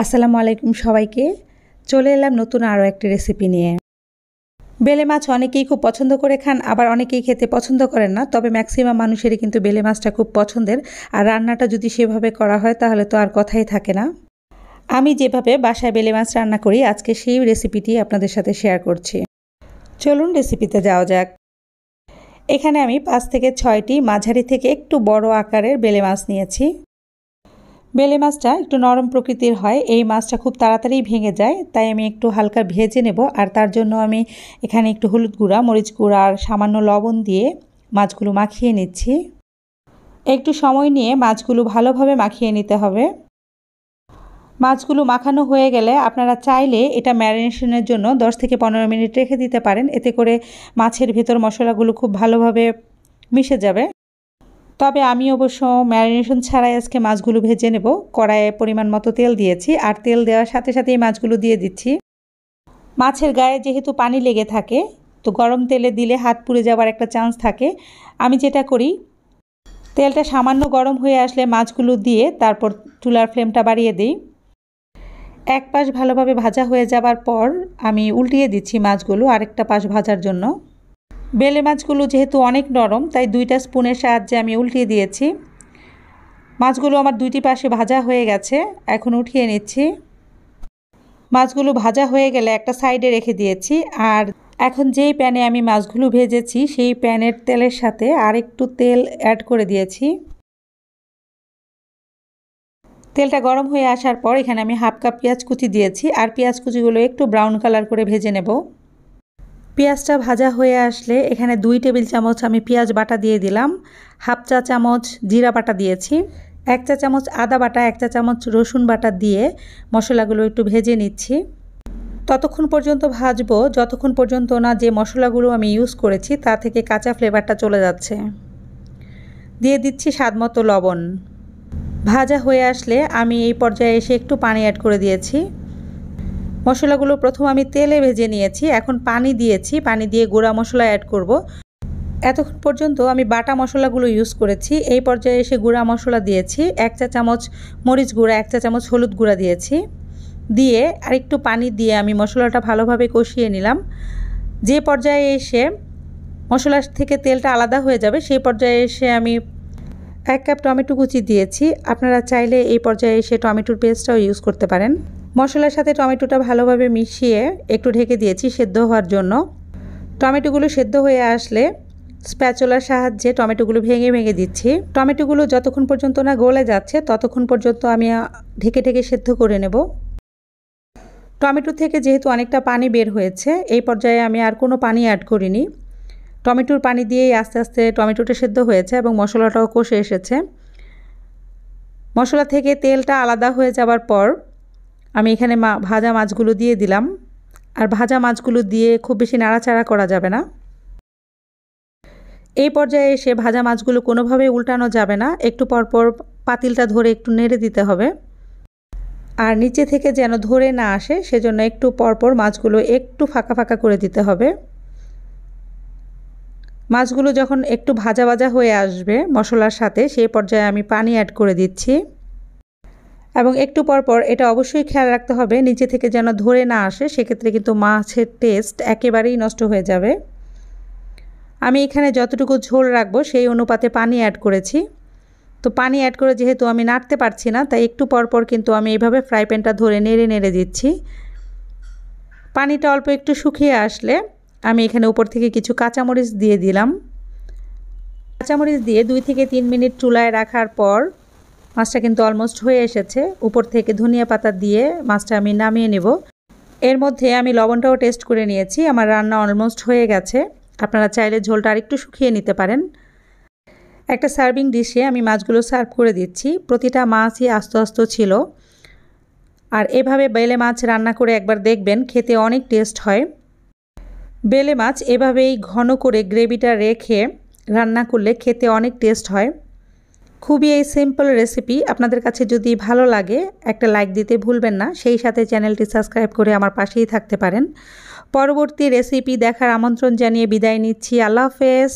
আসসালামু আলাইকুম সবাইকে চলে এলাম নতুন আরও একটি রেসিপি নিয়ে বেলে মাছ অনেকেই খুব পছন্দ করে খান আবার অনেকেই খেতে পছন্দ করেন না তবে ম্যাক্সিমাম মানুষেরই কিন্তু বেলে মাছটা খুব পছন্দের আর রান্নাটা যদি সেভাবে করা হয় তাহলে তো আর কথাই থাকে না আমি যেভাবে বাসায় বেলে মাছ রান্না করি আজকে সেই রেসিপিটি আপনাদের সাথে শেয়ার করছি চলুন রেসিপিতে যাওয়া যাক এখানে আমি পাঁচ থেকে ছয়টি মাঝারি থেকে একটু বড় আকারের বেলে মাছ নিয়েছি বেলে মাছটা একটু নরম প্রকৃতির হয় এই মাছটা খুব তাড়াতাড়ি ভেঙে যায় তাই আমি একটু হালকা ভেজে নেব আর তার জন্য আমি এখানে একটু হলুদ গুঁড়া মরিচ গুঁড়া আর সামান্য লবণ দিয়ে মাছগুলো মাখিয়ে নিচ্ছি একটু সময় নিয়ে মাছগুলো ভালোভাবে মাখিয়ে নিতে হবে মাছগুলো মাখানো হয়ে গেলে আপনারা চাইলে এটা ম্যারিনেশনের জন্য 10 থেকে পনেরো মিনিট রেখে দিতে পারেন এতে করে মাছের ভেতর মশলাগুলো খুব ভালোভাবে মিশে যাবে তবে আমি অবশ্য ম্যারিনেশন ছাড়াই আজকে মাছগুলো ভেজে নেব কড়াইয়ে পরিমাণ মতো তেল দিয়েছি আর তেল দেওয়ার সাথে সাথেই মাছগুলো দিয়ে দিচ্ছি মাছের গায়ে যেহেতু পানি লেগে থাকে তো গরম তেলে দিলে হাত পুড়ে যাওয়ার একটা চান্স থাকে আমি যেটা করি তেলটা সামান্য গরম হয়ে আসলে মাছগুলো দিয়ে তারপর চুলার ফ্লেমটা বাড়িয়ে দিই এক পাশ ভালোভাবে ভাজা হয়ে যাবার পর আমি উল্টিয়ে দিচ্ছি মাছগুলো আরেকটা পাশ ভাজার জন্য বেলে মাছগুলো যেহেতু অনেক নরম তাই দুইটা স্পুনের সাহায্যে আমি উল্টিয়ে দিয়েছি মাছগুলো আমার দুইটি পাশে ভাজা হয়ে গেছে এখন উঠিয়ে নিচ্ছি মাছগুলো ভাজা হয়ে গেলে একটা সাইডে রেখে দিয়েছি আর এখন যেই প্যানে আমি মাছগুলো ভেজেছি সেই প্যানের তেলের সাথে আর একটু তেল অ্যাড করে দিয়েছি তেলটা গরম হয়ে আসার পর এখানে আমি হাফ কাপ পেঁয়াজ কুচি দিয়েছি আর পেঁয়াজ কুচিগুলো একটু ব্রাউন কালার করে ভেজে নেব পেঁয়াজটা ভাজা হয়ে আসলে এখানে দুই টেবিল চামচ আমি পেঁয়াজ বাটা দিয়ে দিলাম হাফ চা চামচ জিরা বাটা দিয়েছি এক চা চামচ আদা বাটা এক চা চামচ রসুন বাটা দিয়ে মশলাগুলো একটু ভেজে নিচ্ছি ততক্ষণ পর্যন্ত ভাজবো যতক্ষণ পর্যন্ত না যে মশলাগুলো আমি ইউজ করেছি তা থেকে কাঁচা ফ্লেভারটা চলে যাচ্ছে দিয়ে দিচ্ছি স্বাদমতো লবণ ভাজা হয়ে আসলে আমি এই পর্যায়ে এসে একটু পানি অ্যাড করে দিয়েছি মশলাগুলো প্রথম আমি তেলে ভেজে নিয়েছি এখন পানি দিয়েছি পানি দিয়ে গুঁড়া মশলা অ্যাড করব। এতক্ষণ পর্যন্ত আমি বাটা মশলাগুলো ইউজ করেছি এই পর্যায়ে এসে গুঁড়া মশলা দিয়েছি এক চা চামচ মরিচ গুঁড়া এক চা চামচ হলুদ গুঁড়া দিয়েছি দিয়ে আর একটু পানি দিয়ে আমি মশলাটা ভালোভাবে কষিয়ে নিলাম যে পর্যায়ে এসে মশলার থেকে তেলটা আলাদা হয়ে যাবে সেই পর্যায়ে এসে আমি এক কাপ টমেটো কুচি দিয়েছি আপনারা চাইলে এই পর্যায়ে এসে টমেটোর পেস্টটাও ইউজ করতে পারেন মশলার সাথে টমেটোটা ভালোভাবে মিশিয়ে একটু ঢেকে দিয়েছি সেদ্ধ হওয়ার জন্য টমেটোগুলো সেদ্ধ হয়ে আসলে স্প্যাচোলার সাহায্যে টমেটোগুলো ভেঙে ভেঙে দিচ্ছি টমেটোগুলো যতক্ষণ পর্যন্ত না গলে যাচ্ছে ততক্ষণ পর্যন্ত আমি ঢেকে ঢেকে সেদ্ধ করে নেব টমেটো থেকে যেহেতু অনেকটা পানি বের হয়েছে এই পর্যায়ে আমি আর কোনো পানি অ্যাড করিনি টমেটোর পানি দিয়েই আস্তে আস্তে টমেটোটা সেদ্ধ হয়েছে এবং মশলাটাও কষে এসেছে মশলা থেকে তেলটা আলাদা হয়ে যাওয়ার পর আমি এখানে মা ভাজা মাছগুলো দিয়ে দিলাম আর ভাজা মাছগুলো দিয়ে খুব বেশি নাড়াচাড়া করা যাবে না এই পর্যায়ে এসে ভাজা মাছগুলো কোনোভাবেই উল্টানো যাবে না একটু পরপর পাতিলটা ধরে একটু নেড়ে দিতে হবে আর নিচে থেকে যেন ধরে না আসে সেজন্য একটু পরপর মাছগুলো একটু ফাঁকা ফাঁকা করে দিতে হবে মাছগুলো যখন একটু ভাজা ভাজা হয়ে আসবে মশলার সাথে সেই পর্যায়ে আমি পানি অ্যাড করে দিচ্ছি এবং একটু পর পর এটা অবশ্যই খেয়াল রাখতে হবে নিচে থেকে যেন ধরে না আসে সেক্ষেত্রে কিন্তু মাছের টেস্ট একেবারেই নষ্ট হয়ে যাবে আমি এখানে যতটুকু ঝোল রাখবো সেই অনুপাতে পানি অ্যাড করেছি তো পানি অ্যাড করে যেহেতু আমি নাড়তে পারছি না তাই একটু পর পর কিন্তু আমি এইভাবে ফ্রাই প্যানটা ধরে নেড়ে নেড়ে দিচ্ছি পানিটা অল্প একটু শুকিয়ে আসলে আমি এখানে উপর থেকে কিছু কাঁচামরিচ দিয়ে দিলাম কাঁচামরিচ দিয়ে দুই থেকে তিন মিনিট চুলায় রাখার পর মাছটা কিন্তু অলমোস্ট হয়ে এসেছে উপর থেকে ধনিয়া পাতা দিয়ে মাছটা আমি নামিয়ে নেব এর মধ্যে আমি লবণটাও টেস্ট করে নিয়েছি আমার রান্না অলমোস্ট হয়ে গেছে আপনারা চাইলে ঝোলটা আরেকটু শুকিয়ে নিতে পারেন একটা সার্ভিং ডিশে আমি মাছগুলো সার্ভ করে দিচ্ছি প্রতিটা মাছই আস্ত আস্ত ছিল আর এভাবে বেলে মাছ রান্না করে একবার দেখবেন খেতে অনেক টেস্ট হয় বেলে মাছ এভাবেই ঘন করে গ্রেভিটা রেখে রান্না করলে খেতে অনেক টেস্ট হয় খুবই এই সিম্পল রেসিপি আপনাদের কাছে যদি ভালো লাগে একটা লাইক দিতে ভুলবেন না সেই সাথে চ্যানেলটি সাবস্ক্রাইব করে আমার পাশেই থাকতে পারেন পরবর্তী রেসিপি দেখার আমন্ত্রণ জানিয়ে বিদায় নিচ্ছি আল্লাহ হাফেজ